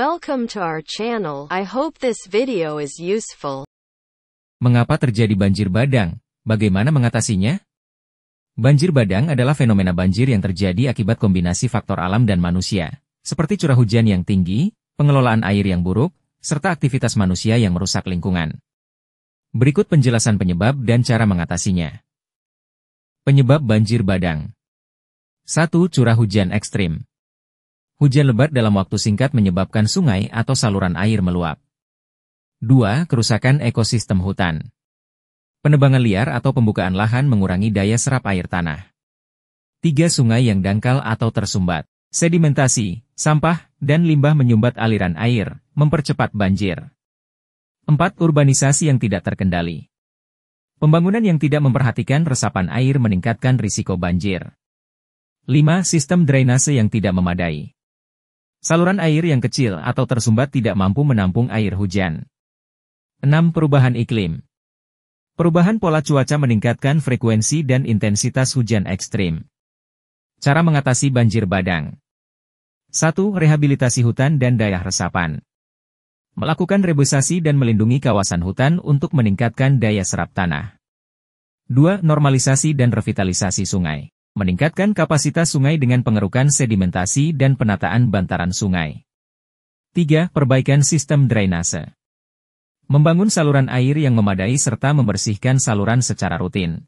Welcome to our channel. I hope this video is useful. Mengapa terjadi banjir badang? Bagaimana mengatasinya? Banjir badang adalah fenomena banjir yang terjadi akibat kombinasi faktor alam dan manusia, seperti curah hujan yang tinggi, pengelolaan air yang buruk, serta aktivitas manusia yang merusak lingkungan. Berikut penjelasan penyebab dan cara mengatasinya. Penyebab banjir badang 1. Curah hujan ekstrim Hujan lebat dalam waktu singkat menyebabkan sungai atau saluran air meluap. 2. Kerusakan ekosistem hutan. Penebangan liar atau pembukaan lahan mengurangi daya serap air tanah. 3. Sungai yang dangkal atau tersumbat. Sedimentasi, sampah, dan limbah menyumbat aliran air, mempercepat banjir. 4. Urbanisasi yang tidak terkendali. Pembangunan yang tidak memperhatikan resapan air meningkatkan risiko banjir. 5. Sistem drainase yang tidak memadai. Saluran air yang kecil atau tersumbat tidak mampu menampung air hujan. 6. Perubahan iklim Perubahan pola cuaca meningkatkan frekuensi dan intensitas hujan ekstrim. Cara mengatasi banjir badang 1. Rehabilitasi hutan dan daya resapan Melakukan rebusasi dan melindungi kawasan hutan untuk meningkatkan daya serap tanah. 2. Normalisasi dan revitalisasi sungai meningkatkan kapasitas sungai dengan pengerukan sedimentasi dan penataan bantaran sungai. 3. Perbaikan sistem drainase. Membangun saluran air yang memadai serta membersihkan saluran secara rutin.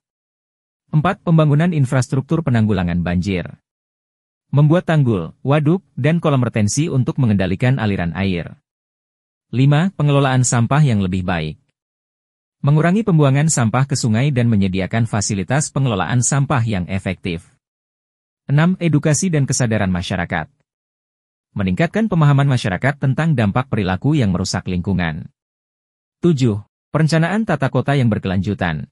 4. Pembangunan infrastruktur penanggulangan banjir. Membuat tanggul, waduk, dan kolam retensi untuk mengendalikan aliran air. 5. Pengelolaan sampah yang lebih baik mengurangi pembuangan sampah ke sungai dan menyediakan fasilitas pengelolaan sampah yang efektif. 6. Edukasi dan kesadaran masyarakat Meningkatkan pemahaman masyarakat tentang dampak perilaku yang merusak lingkungan. 7. Perencanaan tata kota yang berkelanjutan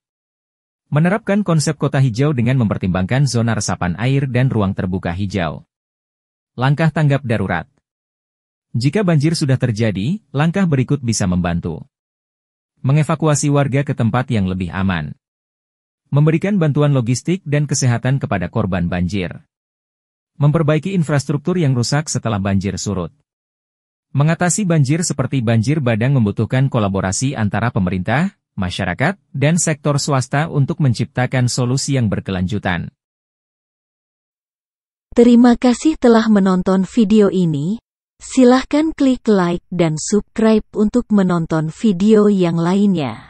Menerapkan konsep kota hijau dengan mempertimbangkan zona resapan air dan ruang terbuka hijau. Langkah tanggap darurat Jika banjir sudah terjadi, langkah berikut bisa membantu mengevakuasi warga ke tempat yang lebih aman, memberikan bantuan logistik dan kesehatan kepada korban banjir, memperbaiki infrastruktur yang rusak setelah banjir surut. Mengatasi banjir seperti banjir badang membutuhkan kolaborasi antara pemerintah, masyarakat, dan sektor swasta untuk menciptakan solusi yang berkelanjutan. Terima kasih telah menonton video ini. Silahkan klik like dan subscribe untuk menonton video yang lainnya.